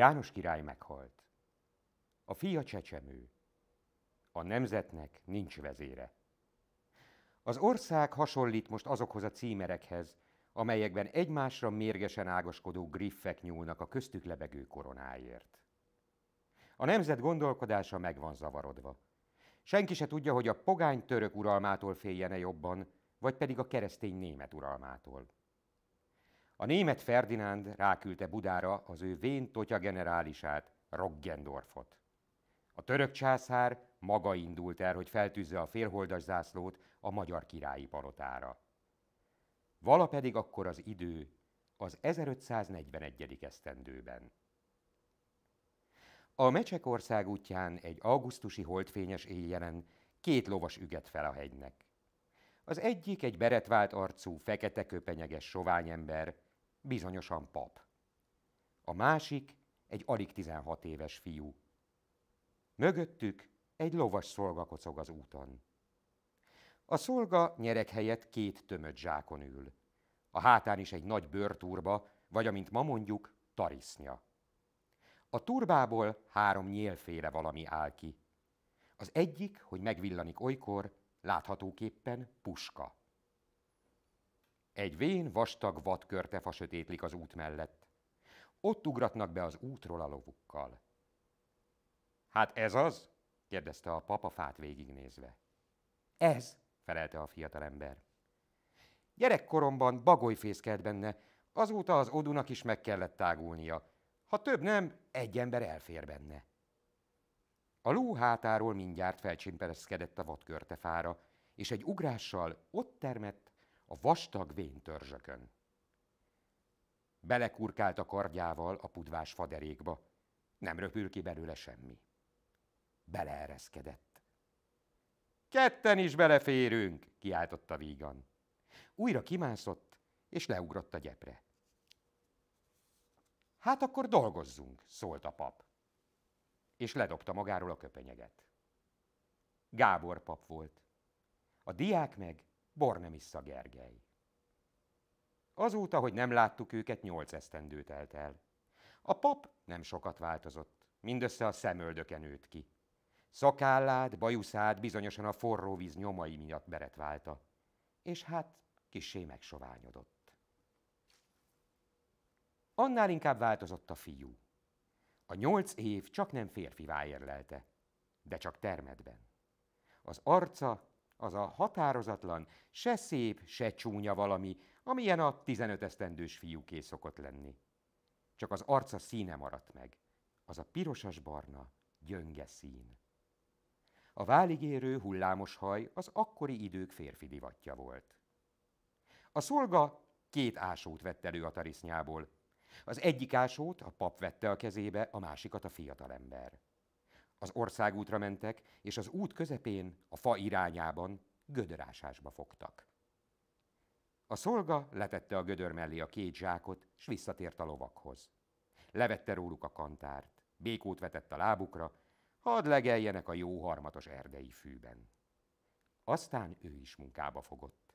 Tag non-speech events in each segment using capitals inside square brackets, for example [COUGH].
János király meghalt. A fia csecsemő. A nemzetnek nincs vezére. Az ország hasonlít most azokhoz a címerekhez, amelyekben egymásra mérgesen ágaskodó griffek nyúlnak a köztük lebegő koronáért. A nemzet gondolkodása meg van zavarodva. Senki se tudja, hogy a pogány török uralmától féljene jobban, vagy pedig a keresztény német uralmától. A német Ferdinánd ráküldte Budára az ő vén totya generálisát, Roggendorfot. A török császár maga indult el, hogy feltűzze a félholdas zászlót a magyar királyi palotára. Vala pedig akkor az idő, az 1541. esztendőben. A Mecsekország útján egy augusztusi holdfényes éjjelen két lovas üget fel a hegynek. Az egyik egy beretvált arcú, fekete köpenyeges ember bizonyosan pap. A másik egy alig 16 éves fiú. Mögöttük egy lovas szolga kocog az úton. A szolga nyerek helyett két tömött zsákon ül. A hátán is egy nagy bőrturba, vagy amint ma mondjuk, tarisznya. A turbából három nyélféle valami áll ki. Az egyik, hogy megvillanik olykor, láthatóképpen puska. Egy vén, vastag vadkörtefa sötétlik az út mellett. Ott ugratnak be az útról a lovukkal. Hát ez az? kérdezte a papa fát végignézve. Ez, felelte a fiatalember. Gyerekkoromban bagoly fészkelt benne, azóta az odunak is meg kellett tágulnia. Ha több nem, egy ember elfér benne. A ló hátáról mindjárt felcsimpereszkedett a vadkörtefára, és egy ugrással ott termett, a vastag törzsökön. Belekurkált a kardjával a pudvás faderékba. Nem röpül ki belőle semmi. Beleereszkedett. Ketten is beleférünk, kiáltotta vígan. Újra kimászott, és leugrott a gyepre. Hát akkor dolgozzunk, szólt a pap. És ledobta magáról a köpenyeget. Gábor pap volt. A diák meg Bor nem is Gergely. Azóta, hogy nem láttuk őket, nyolc esztendő telt el. A pap nem sokat változott, mindössze a szemöldöken nőtt ki. Szakállát, bajuszát bizonyosan a forró víz nyomai miatt válta, és hát kisé megsoványodott. Annál inkább változott a fiú. A nyolc év csak nem férfi érlelte, de csak termedben. Az arca az a határozatlan, se szép, se csúnya valami, amilyen a 15 esztendős fiúké szokott lenni. Csak az arca színe maradt meg, az a pirosas-barna, gyönge szín. A váligérő hullámos haj az akkori idők férfi divatja volt. A szolga két ásót vett elő a tarisznyából. Az egyik ásót a pap vette a kezébe, a másikat a fiatalember az országútra mentek, és az út közepén, a fa irányában gödörásásba fogtak. A szolga letette a gödör mellé a két zsákot, s visszatért a lovakhoz. Levette róluk a kantárt, békót vetett a lábukra, hadd legeljenek a jó harmatos erdei fűben. Aztán ő is munkába fogott.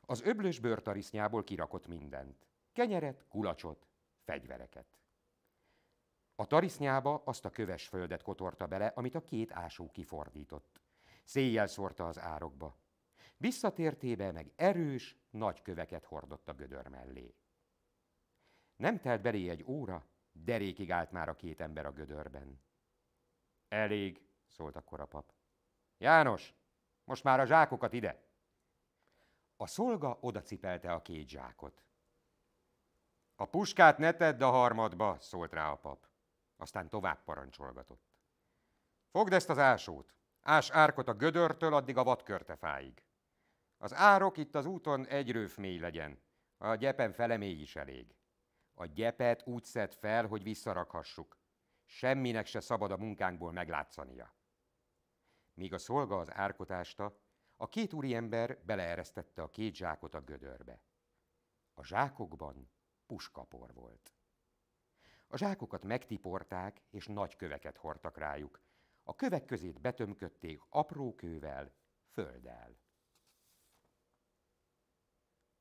Az öblös bőrtarisznyából kirakott mindent. Kenyeret, kulacsot, fegyvereket. A tarisznyába azt a köves földet kotorta bele, amit a két ásó kifordított. Széjjel szórta az árokba. Visszatértébe meg erős, nagy köveket hordott a gödör mellé. Nem telt belé egy óra, derékig állt már a két ember a gödörben. Elég, szólt akkor a pap. János, most már a zsákokat ide! A szolga odacipelte a két zsákot. A puskát ne tedd a harmadba, szólt rá a pap. Aztán tovább parancsolgatott. Fogd ezt az ásót! Ás árkot a gödörtől addig a vadkörtefáig. Az árok itt az úton egy rőf mély legyen, a gyepen fele mély is elég. A gyepet úgy szed fel, hogy visszarakhassuk. Semminek se szabad a munkánkból meglátszania. Míg a szolga az árkotásta, a két úriember beleeresztette a két zsákot a gödörbe. A zsákokban puskapor volt. A zsákokat megtiporták, és nagy köveket hordtak rájuk. A kövek közét betömködték apró kővel, földdel.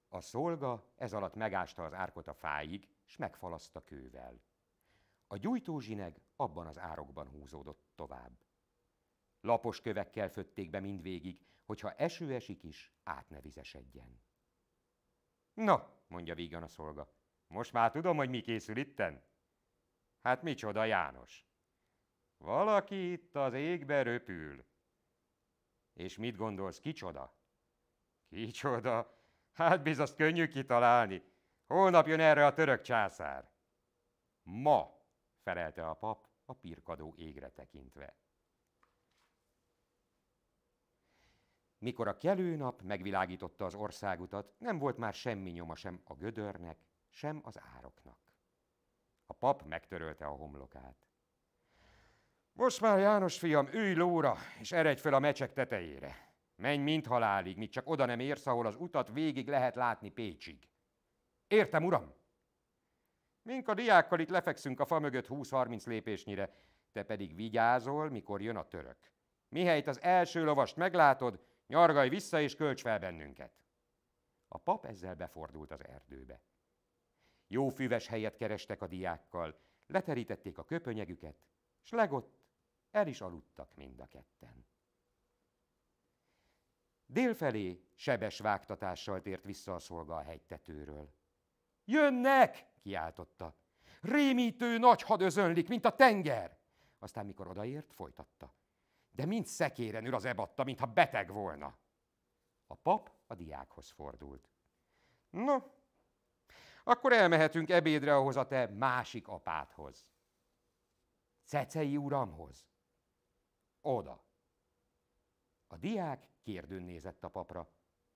A szolga ez alatt megásta az árkot a fáig, s megfalaszta kővel. A gyújtózsineg abban az árokban húzódott tovább. Lapos kövekkel fötték be mindvégig, hogyha eső esik is, át ne vizesedjen. Na, mondja vígan a szolga, most már tudom, hogy mi készül itten. Hát micsoda János? Valaki itt az égbe röpül. És mit gondolsz, kicsoda? Kicsoda? Hát bizaszt könnyű kitalálni. Holnap jön erre a török császár. Ma, felelte a pap a pirkadó égre tekintve. Mikor a kelő nap megvilágította az országutat, nem volt már semmi nyoma sem a gödörnek, sem az ároknak pap megtörölte a homlokát. Most már, János fiam, ülj lóra, és eredj fel a mecsek tetejére. Menj mint halálig, míg csak oda nem érsz, ahol az utat végig lehet látni Pécsig. Értem, uram? Mink a diákkal itt lefekszünk a fa mögött 20-30 lépésnyire, te pedig vigyázol, mikor jön a török. Mihelyt az első lovast meglátod, nyargaj vissza és költs fel bennünket. A pap ezzel befordult az erdőbe. Jó füves helyet kerestek a diákkal, leterítették a köpönyegüket, s legott el is aludtak mind a ketten. Délfelé sebes vágtatással tért vissza a szolga a hegytetőről. Jönnek! kiáltotta. Rémítő nagy özönlik, mint a tenger! Aztán, mikor odaért, folytatta. De mind szekéren ül az ebatta, mintha beteg volna. A pap a diákhoz fordult. No, akkor elmehetünk ebédre ahhoz a te másik apádhoz. Cecei uramhoz. Oda. A diák kérdőn nézett a papra,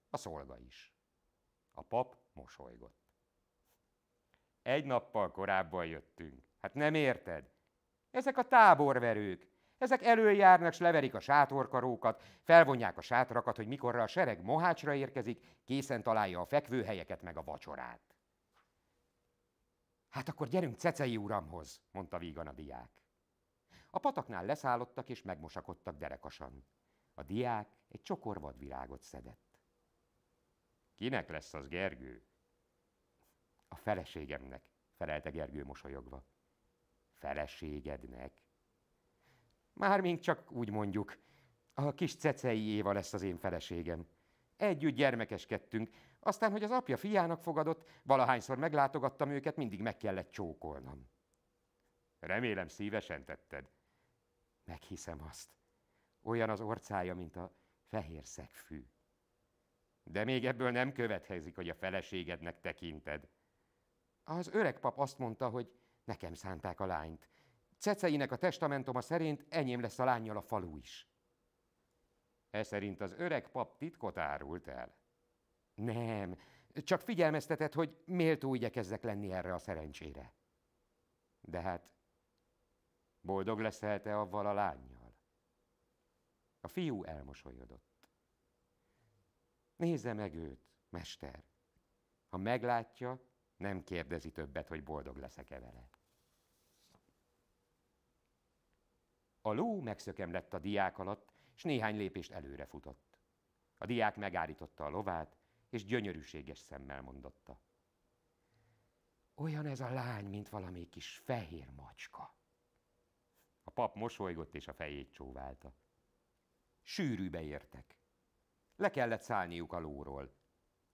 a szolga is. A pap mosolygott. Egy nappal korábban jöttünk. Hát nem érted? Ezek a táborverők. Ezek előjárnak, s leverik a sátorkarókat, felvonják a sátrakat, hogy mikorra a sereg mohácsra érkezik, készen találja a fekvőhelyeket meg a vacsorát. Hát akkor gyerünk Cecei uramhoz, mondta vígan a diák. A pataknál leszállottak és megmosakodtak derekasan. A diák egy csokor vadvirágot szedett. Kinek lesz az Gergő? A feleségemnek, felelte Gergő mosolyogva. Feleségednek? Mármint csak úgy mondjuk, a kis Cecei Éva lesz az én feleségem. Együtt gyermekeskedtünk, aztán, hogy az apja fiának fogadott, valahányszor meglátogattam őket, mindig meg kellett csókolnom. Remélem szívesen tetted. Meghiszem azt. Olyan az orcája, mint a fehér szegfű. De még ebből nem következik, hogy a feleségednek tekinted. Az öreg pap azt mondta, hogy nekem szánták a lányt. Ceceinek a testamentoma szerint enyém lesz a lányjal a falu is. E szerint az öreg pap titkot árult el. Nem, csak figyelmeztetett, hogy méltó igyekezzek lenni erre a szerencsére. De hát boldog leszel te avval a lányjal? A fiú elmosolyodott. Nézze meg őt, mester. Ha meglátja, nem kérdezi többet, hogy boldog leszek-e vele. A ló megszökem lett a diák alatt, és néhány lépést előre futott. A diák megállította a lovát, és gyönyörűséges szemmel mondotta. Olyan ez a lány, mint valami kis fehér macska. A pap mosolygott és a fejét csóválta. Sűrűbe értek. Le kellett szállniuk a lóról.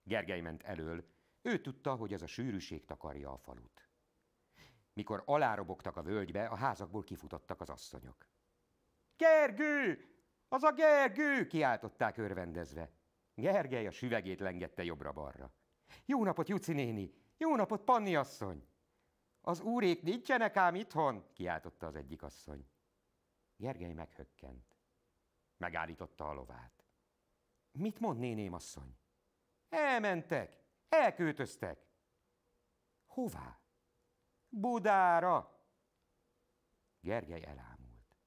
Gergely ment elől, ő tudta, hogy ez a sűrűség takarja a falut. Mikor alárobogtak a völgybe, a házakból kifutottak az asszonyok. Gergő! Az a Gergő! kiáltották örvendezve. Gergely a süvegét lengette jobbra-balra. Jó napot, Juci néni! Jó napot, Panni asszony! Az úrék nincsenek ám itthon, kiáltotta az egyik asszony. Gergely meghökkent. Megállította a lovát. Mit mond néném asszony? Elmentek, elköltöztek. Hová? Budára. Gergely elámult.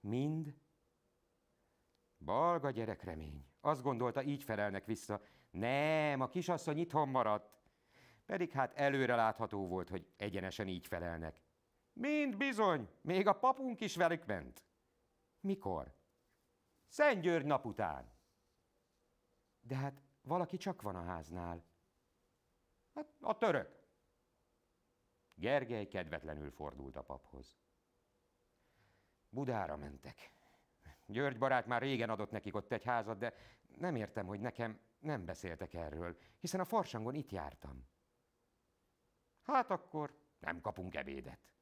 Mind balga gyerek remény. Azt gondolta, így felelnek vissza. Nem, a kisasszony itthon maradt. Pedig hát előre látható volt, hogy egyenesen így felelnek. Mind bizony, még a papunk is velük ment. Mikor? Szent György nap után. De hát valaki csak van a háznál. Hát a török. Gergely kedvetlenül fordult a paphoz. Budára mentek. György barát már régen adott nekik ott egy házat, de nem értem, hogy nekem nem beszéltek erről, hiszen a farsangon itt jártam. Hát akkor nem kapunk ebédet.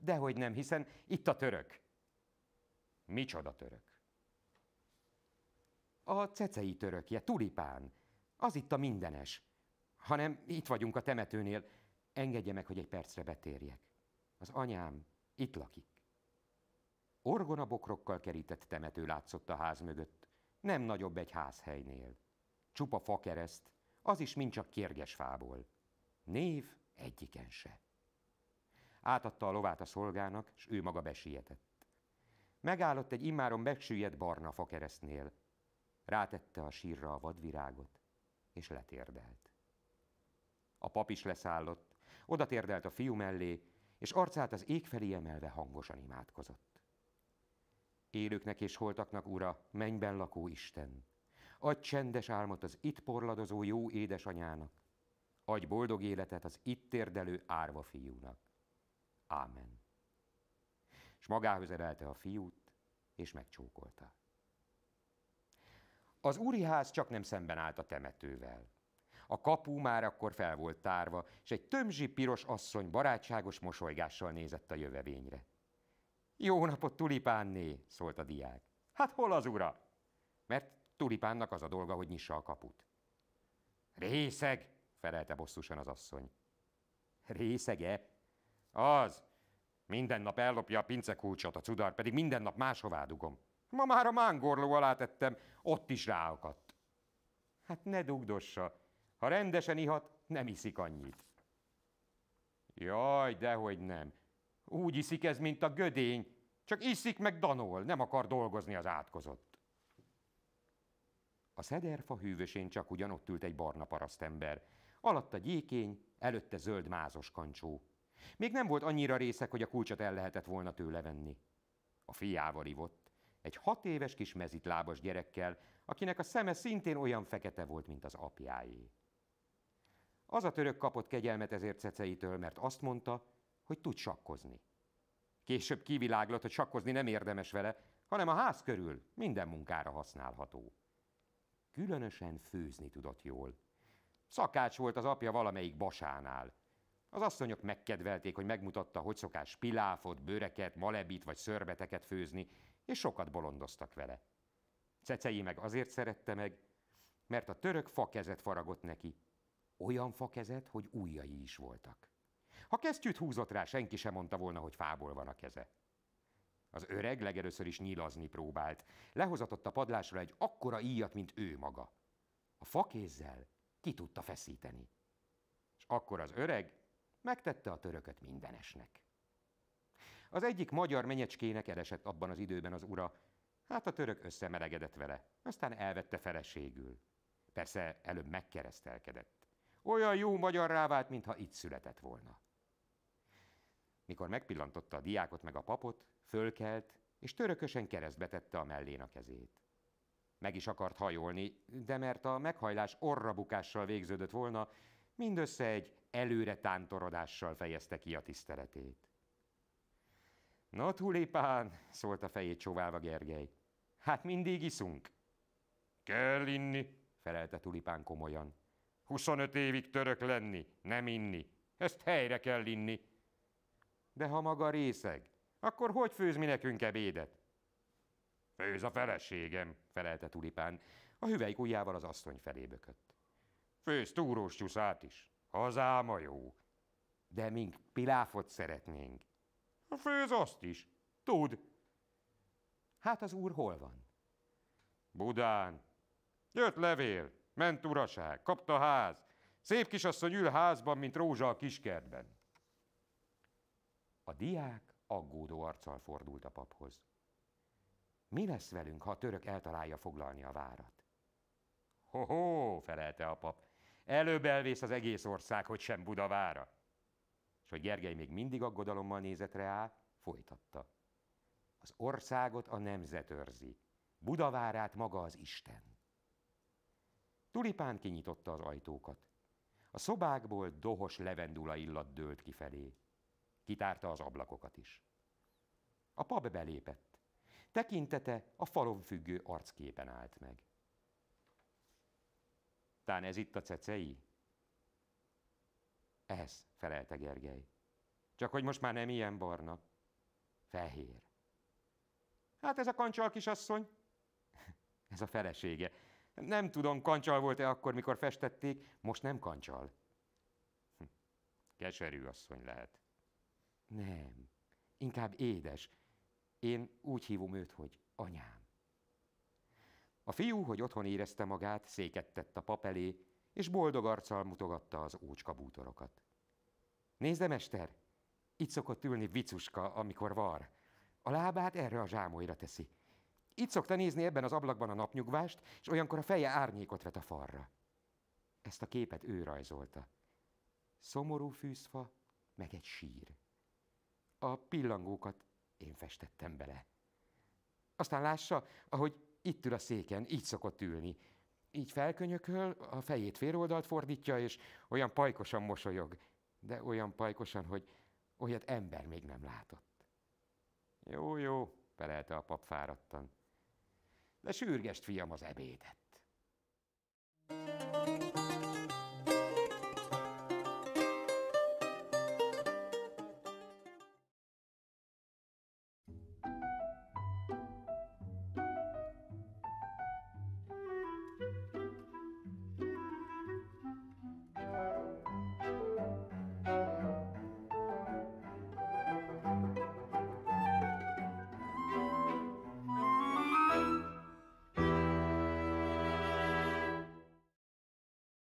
Dehogy nem, hiszen itt a török. Micsoda török? A cecei törökje, tulipán. Az itt a mindenes. Hanem itt vagyunk a temetőnél. Engedje meg, hogy egy percre betérjek. Az anyám itt lakik. Orgonabokrokkal kerített temető látszott a ház mögött, nem nagyobb egy házhelynél. Csupa fakereszt, az is mind csak kérges fából. Név egyiken se. Átadta a lovát a szolgának, s ő maga besietett. Megállott egy immáron megsüllyedt barna keresztnél. Rátette a sírra a vadvirágot, és letérdelt. A pap is leszállott, odatérdelt a fiú mellé, és arcát az ég felé emelve hangosan imádkozott élőknek és holtaknak, Ura, mennyben lakó Isten. Adj csendes álmot az itt porladozó jó édesanyának. Adj boldog életet az itt térdelő árva fiúnak. Ámen. És magához erelte a fiút, és megcsókolta. Az úri ház csak nem szemben állt a temetővel. A kapu már akkor fel volt tárva, és egy tömzsi piros asszony barátságos mosolygással nézett a jövevényre. Jó napot, tulipánné, szólt a diák. Hát hol az ura? Mert tulipánnak az a dolga, hogy nyissa a kaput. Részeg, felelte bosszusan az asszony. Részege? Az. Minden nap ellopja a pincekulcsot, a cudar pedig minden nap máshová dugom. Ma már a mángorló alá tettem, ott is ráakadt. Hát ne dugdossa, ha rendesen ihat, nem iszik annyit. Jaj, dehogy nem. Úgy iszik ez, mint a gödény. Csak iszik meg danol, nem akar dolgozni az átkozott. A szederfa hűvösén csak ugyanott ült egy barna parasztember. alatt a gyékény, előtte zöld mázos kancsó. Még nem volt annyira részek, hogy a kulcsot el lehetett volna tőle venni. A fiával ivott, egy hat éves kis mezitlábas gyerekkel, akinek a szeme szintén olyan fekete volt, mint az apjáé. Az a török kapott kegyelmet ezért ceceitől, mert azt mondta, hogy tud sakkozni. Később kiviláglott, hogy sakkozni nem érdemes vele, hanem a ház körül minden munkára használható. Különösen főzni tudott jól. Szakács volt az apja valamelyik basánál. Az asszonyok megkedvelték, hogy megmutatta, hogy szokás piláfot, bőreket, malebit vagy szörbeteket főzni, és sokat bolondoztak vele. Cecei meg azért szerette meg, mert a török fakezet faragott neki. Olyan fakezet, hogy újai is voltak. Ha kesztyűt húzott rá, senki sem mondta volna, hogy fából van a keze. Az öreg legelőször is nyilazni próbált. Lehozatott a padlásra egy akkora íjat, mint ő maga. A fakézzel ki tudta feszíteni. És akkor az öreg megtette a törököt mindenesnek. Az egyik magyar menyecskének eresett abban az időben az ura, hát a török összemelegedett vele, aztán elvette feleségül. Persze előbb megkeresztelkedett. Olyan jó magyar rávált, mintha itt született volna. Mikor megpillantotta a diákot meg a papot, fölkelt, és törökösen keresztbe tette a mellén a kezét. Meg is akart hajolni, de mert a meghajlás orrabukással végződött volna, mindössze egy előre tántorodással fejezte ki a tiszteletét. – Na, tulipán! – szólt a fejét csóválva Gergely. – Hát mindig iszunk. – Kell inni! – felelte tulipán komolyan. – 25 évig török lenni, nem inni. Ezt helyre kell inni. De ha maga részeg, akkor hogy főz mi nekünk ebédet? Főz a feleségem, felelte Tulipán. A hüvelyk ujjával az asszony felé bökött. Főz túrós csúszát is. a jó. De mink piláfot szeretnénk. Főz azt is. Tud. Hát az úr hol van? Budán. Jött levél, ment uraság, kapta ház. Szép kisasszony ül házban, mint rózsa a kiskertben. A diák aggódó arccal fordult a paphoz. Mi lesz velünk, ha a török eltalálja foglalni a várat? Ho-ho, felelte a pap, előbb elvész az egész ország, hogy sem Budavára. És hogy Gergely még mindig aggodalommal nézett rá, folytatta. Az országot a nemzet őrzi, Budavárát maga az Isten. Tulipán kinyitotta az ajtókat. A szobákból dohos levendula illat dőlt kifelé. Kitárta az ablakokat is. A pap belépett. Tekintete a falon függő arcképen állt meg. Tán ez itt a cecei? Ez, felelte Gergely. Csak hogy most már nem ilyen barna. Fehér. Hát ez a kancsal kisasszony. [LAUGHS] ez a felesége. Nem tudom, kancsal volt-e akkor, mikor festették, most nem kancsal. Hm. Keserű asszony lehet. Nem, inkább édes. Én úgy hívom őt, hogy anyám. A fiú, hogy otthon érezte magát, széket tett a pap elé, és boldog arccal mutogatta az ócska bútorokat. Nézd, mester, itt szokott ülni vicuska, amikor var. A lábát erre a zsámolyra teszi. Itt szokta nézni ebben az ablakban a napnyugvást, és olyankor a feje árnyékot vet a falra. Ezt a képet ő rajzolta. Szomorú fűzfa, meg egy sír a pillangókat én festettem bele. Aztán lássa, ahogy itt ül a széken, így szokott ülni. Így felkönyököl, a fejét féloldalt fordítja, és olyan pajkosan mosolyog. De olyan pajkosan, hogy olyat ember még nem látott. Jó, jó, felelte a pap fáradtan. De sürgest, fiam, az ebédet. thank you